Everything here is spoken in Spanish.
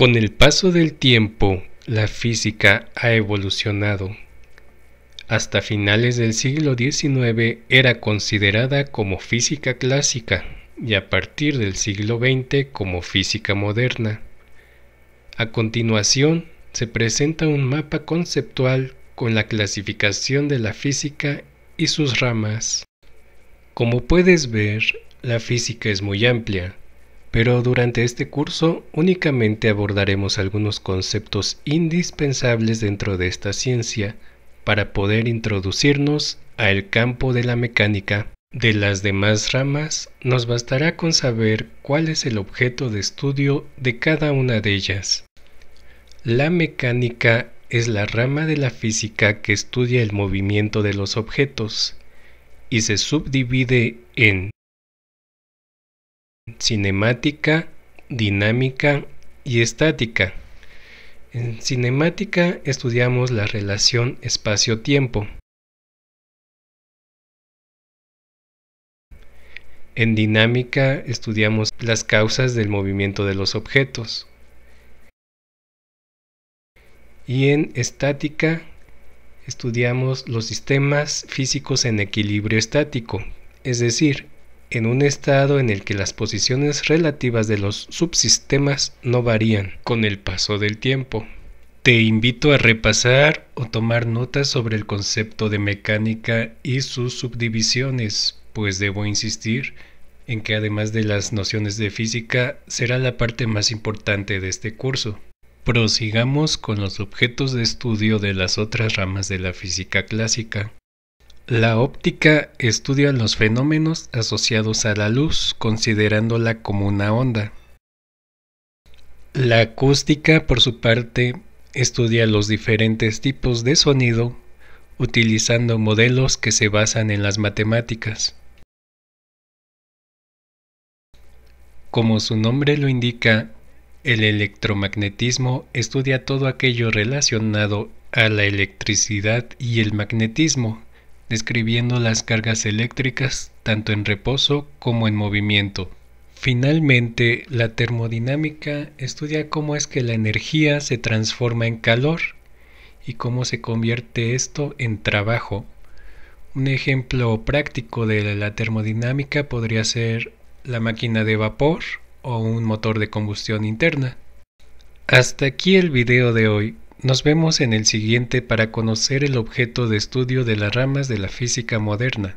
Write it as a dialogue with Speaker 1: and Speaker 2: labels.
Speaker 1: Con el paso del tiempo, la física ha evolucionado. Hasta finales del siglo XIX era considerada como física clásica y a partir del siglo XX como física moderna. A continuación, se presenta un mapa conceptual con la clasificación de la física y sus ramas. Como puedes ver, la física es muy amplia, pero durante este curso únicamente abordaremos algunos conceptos indispensables dentro de esta ciencia para poder introducirnos al campo de la mecánica. De las demás ramas nos bastará con saber cuál es el objeto de estudio de cada una de ellas. La mecánica es la rama de la física que estudia el movimiento de los objetos y se subdivide en cinemática, dinámica y estática. En cinemática estudiamos la relación espacio-tiempo. En dinámica estudiamos las causas del movimiento de los objetos. Y en estática estudiamos los sistemas físicos en equilibrio estático, es decir, en un estado en el que las posiciones relativas de los subsistemas no varían con el paso del tiempo. Te invito a repasar o tomar notas sobre el concepto de mecánica y sus subdivisiones, pues debo insistir en que además de las nociones de física será la parte más importante de este curso. Prosigamos con los objetos de estudio de las otras ramas de la física clásica. La óptica estudia los fenómenos asociados a la luz, considerándola como una onda. La acústica, por su parte, estudia los diferentes tipos de sonido, utilizando modelos que se basan en las matemáticas. Como su nombre lo indica, el electromagnetismo estudia todo aquello relacionado a la electricidad y el magnetismo, describiendo las cargas eléctricas tanto en reposo como en movimiento. Finalmente, la termodinámica estudia cómo es que la energía se transforma en calor y cómo se convierte esto en trabajo. Un ejemplo práctico de la termodinámica podría ser la máquina de vapor o un motor de combustión interna. Hasta aquí el video de hoy. Nos vemos en el siguiente para conocer el objeto de estudio de las ramas de la física moderna.